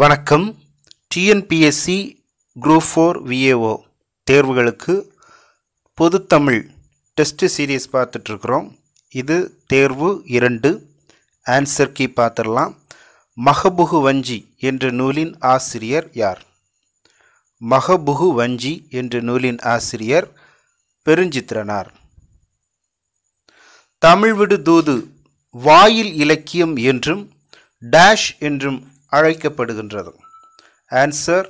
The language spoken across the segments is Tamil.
வணக்கம் டிஎன்பிஎஸ்சி குரூப் ஃபோர் விஏஓ தேர்வுகளுக்கு பொதுத்தமிழ் டெஸ்ட்டு சீரீஸ் பார்த்துட்ருக்குறோம் இது தேர்வு இரண்டு ஆன்சர் கீ பார்த்துடலாம் மகபுகு வஞ்சி என்ற நூலின் ஆசிரியர் யார் மகபுகு வஞ்சி என்ற நூலின் ஆசிரியர் பெருஞ்சித்திரனார் தமிழ்விடு தூது வாயில் இலக்கியம் என்றும் டேஷ் என்றும் அழைக்கப்படுகின்றது ஆன்சர்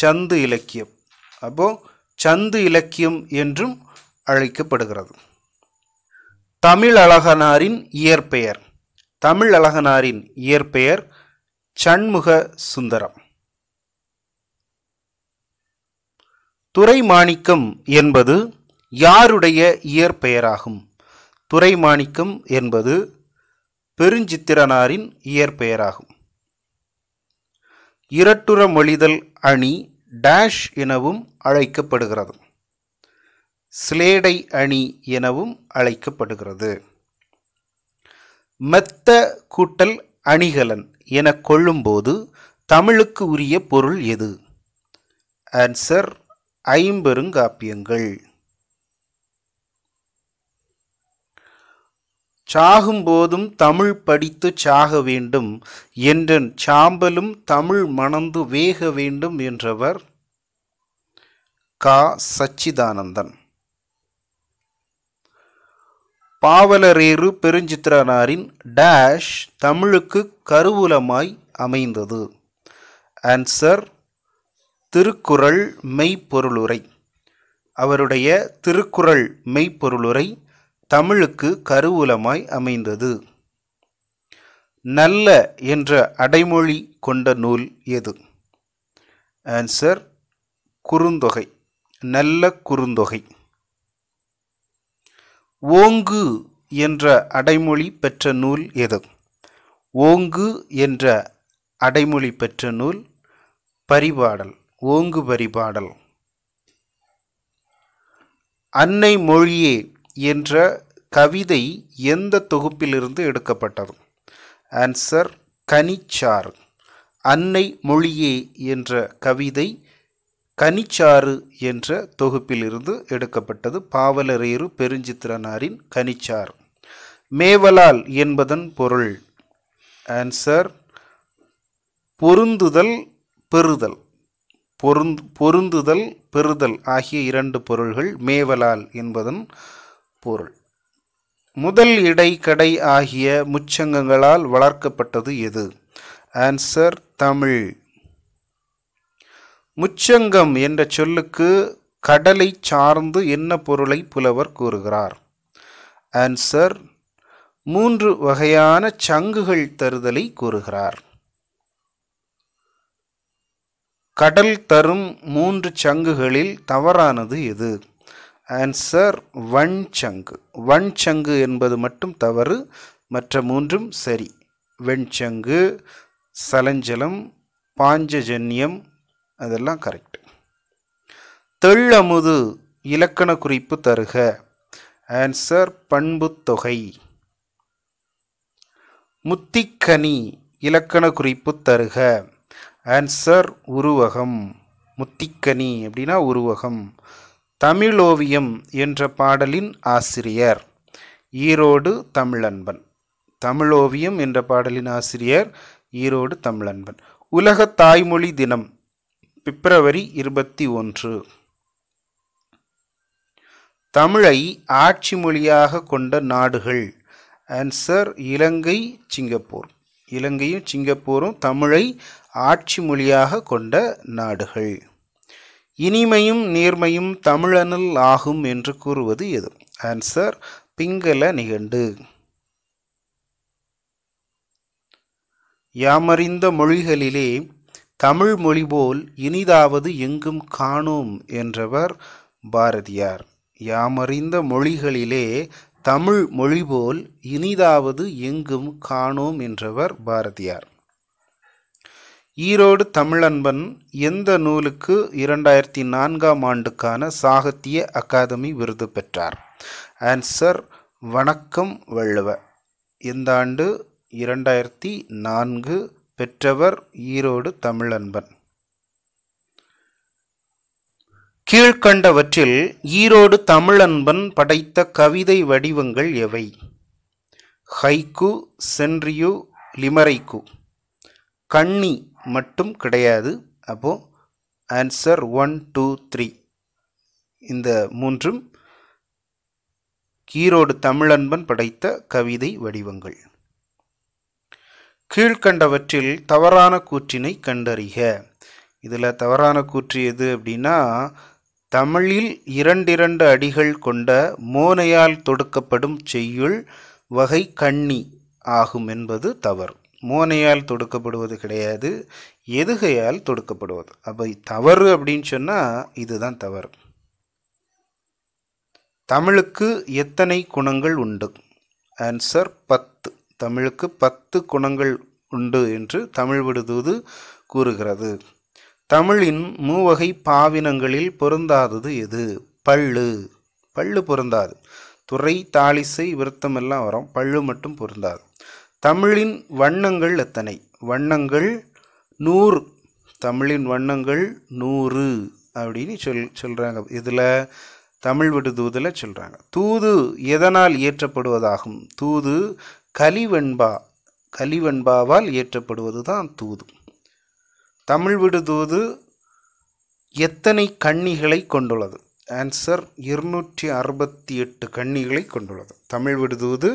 சந்து இலக்கியம் அப்போது சந்து இலக்கியம் என்றும் அழைக்கப்படுகிறது தமிழ் அழகனாரின் இயற்பெயர் தமிழ் அழகனாரின் இயற்பெயர் சண்முக சுந்தரம் துறைமாணிக்கம் என்பது யாருடைய இயற்பெயராகும் துறைமாணிக்கம் என்பது பெருஞ்சித்திரனாரின் இயற்பெயராகும் இரட்டுற மொழிதல் அணி டேஷ் எனவும் அழைக்கப்படுகிறது ஸ்லேடை அணி எனவும் அழைக்கப்படுகிறது மெத்த கூட்டல் அணிகலன் என கொள்ளும்போது தமிழுக்கு உரிய பொருள் எது ஆன்சர் ஐம்பெருங்காப்பியங்கள் சாகும்போதும் தமிழ் படித்து சாக வேண்டும் என்றன் சாம்பலும் தமிழ் மணந்து வேக வேண்டும் என்றவர் கா சச்சிதானந்தன் பாவலரேறு பெருஞ்சித்திரனாரின் டேஷ் தமிழுக்கு கருவூலமாய் அமைந்தது ஆன்சர் திருக்குறள் மெய்ப்பொருளுரை அவருடைய திருக்குறள் மெய்ப்பொருளுரை தமிழுக்கு கருவூலமாய் அமைந்தது நல்ல என்ற அடைமொழி கொண்ட நூல் எது ஆன்சர் குறுந்தொகை நல்ல குறுந்தொகை ஓங்கு என்ற அடைமொழி பெற்ற நூல் எது ஓங்கு என்ற அடைமொழி பெற்ற நூல் பரிபாடல் ஓங்கு பரிபாடல் அன்னை மொழியே என்ற கவிதை எந்த தொகுப்பிலிருந்து எடுக்கப்பட்டது ஆன்சர் கனிச்சாறு அன்னை மொழியே என்ற கவிதை கனிச்சாறு என்ற தொகுப்பிலிருந்து எடுக்கப்பட்டது பாவலரேறு பெருஞ்சித்திரனாரின் கனிச்சாறு மேவலால் என்பதன் பொருள் ஆன்சர் பொருந்துதல் பெறுதல் பொருந்து பொருந்துதல் பெறுதல் ஆகிய இரண்டு பொருள்கள் மேவலால் என்பதன் பொருள் முதல் இடை கடை ஆகிய முச்சங்கங்களால் வளர்க்கப்பட்டது எது ஆன்சர் தமிழ் முச்சங்கம் என்ற சொல்லுக்கு கடலை சார்ந்து என்ன பொருளை புலவர் கூறுகிறார் ஆன்சர் மூன்று வகையான சங்குகள் தருதலை கூறுகிறார் கடல் தரும் மூன்று சங்குகளில் தவறானது எது ஆன்சர் வன் சங்கு வன் சங்கு என்பது மட்டும் தவறு மற்ற மூன்றும் சரி வெண்சங்கு சலஞ்சலம் பாஞ்சஜன்யம் அதெல்லாம் கரெக்ட் தெள்ளமுது இலக்கண குறிப்பு தருக ஆன்சர் பண்புத்தொகை முத்திக்கனி இலக்கண குறிப்பு தருக ஆன்சர் உருவகம் முத்திக்கனி அப்படின்னா உருவகம் தமிழோவியம் என்ற பாடலின் ஆசிரியர் ஈரோடு தமிழன்பன் தமிழோவியம் என்ற பாடலின் ஆசிரியர் ஈரோடு தமிழன்பன் உலக தாய்மொழி தினம் பிப்ரவரி இருபத்தி ஒன்று தமிழை ஆட்சி மொழியாக கொண்ட நாடுகள் ஆன்சர் இலங்கை சிங்கப்பூர் இலங்கையும் சிங்கப்பூரும் தமிழை ஆட்சி மொழியாக கொண்ட நாடுகள் இனிமையும் நேர்மையும் தமிழனில் ஆகும் என்று கூறுவது எது ஆன்சர் பிங்கல நிகண்டு யாமறிந்த மொழிகளிலே தமிழ் மொழி போல் இனிதாவது எங்கும் காணோம் என்றவர் பாரதியார் யாமறிந்த மொழிகளிலே தமிழ் மொழி போல் இனிதாவது எங்கும் காணோம் என்றவர் பாரதியார் ஈரோடு தமிழன்பன் எந்த நூலுக்கு இரண்டாயிரத்தி நான்காம் ஆண்டுக்கான சாகித்ய அகாதமி விருது பெற்றார் ஆன்சர் வணக்கம் வள்ளுவ இந்த ஆண்டு இரண்டாயிரத்தி நான்கு பெற்றவர் ஈரோடு தமிழன்பன் கீழ்கண்டவற்றில் ஈரோடு தமிழன்பன் படைத்த கவிதை வடிவங்கள் எவை ஹைக்கு சென்றியு லிமரைக்கு கண்ணி மட்டும் கிடையாது அப்போது ஆன்சர் ஒன் டூ த்ரீ இந்த மூன்றும் கீரோடு தமிழன்பன் படைத்த கவிதை வடிவங்கள் கீழ்கண்டவற்றில் தவறான கூற்றினை கண்டறிக இதில் தவறான கூற்று எது அப்படின்னா தமிழில் இரண்டிரண்டு அடிகள் கொண்ட மோனையால் தொடுக்கப்படும் செய்யுள் வகை கண்ணி ஆகும் என்பது தவறு மோனையால் தொடுக்கப்படுவது கிடையாது எதுகையால் தொடுக்கப்படுவது அப்போ தவறு அப்படின்னு சொன்னால் இதுதான் தவறு தமிழுக்கு எத்தனை குணங்கள் உண்டு ஆன்சர் பத்து தமிழுக்கு பத்து குணங்கள் உண்டு என்று தமிழ் விடுதூது கூறுகிறது தமிழின் மூவகை பாவினங்களில் பொருந்தாதது எது பள்ளு பள்ளு பொருந்தாது துறை தாளிசை விருத்தமெல்லாம் வரும் பள்ளு மட்டும் பொருந்தாது தமிழின் வண்ணங்கள் எத்தனை வண்ணங்கள் நூறு தமிழின் வண்ணங்கள் நூறு அப்படின்னு சொல் சொல்கிறாங்க இதில் தமிழ் விடு தூதில் சொல்கிறாங்க தூது எதனால் இயற்றப்படுவதாகும் தூது கலிவெண்பா கலிவெண்பாவால் இயற்றப்படுவது தான் தூது தமிழ் விடு தூது எத்தனை கண்ணிகளை கொண்டுள்ளது ஆன்சர் இருநூற்றி அறுபத்தி எட்டு கன்னிகளை கொண்டுள்ளது தமிழ் விடுதுவது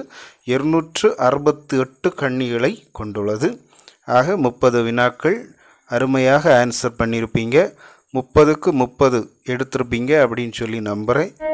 இருநூற்று அறுபத்தி எட்டு கன்னிகளை கொண்டுள்ளது ஆக முப்பது வினாக்கள் அருமையாக ஆன்சர் பண்ணியிருப்பீங்க முப்பதுக்கு முப்பது எடுத்திருப்பீங்க அப்படின்னு சொல்லி நம்புகிறேன்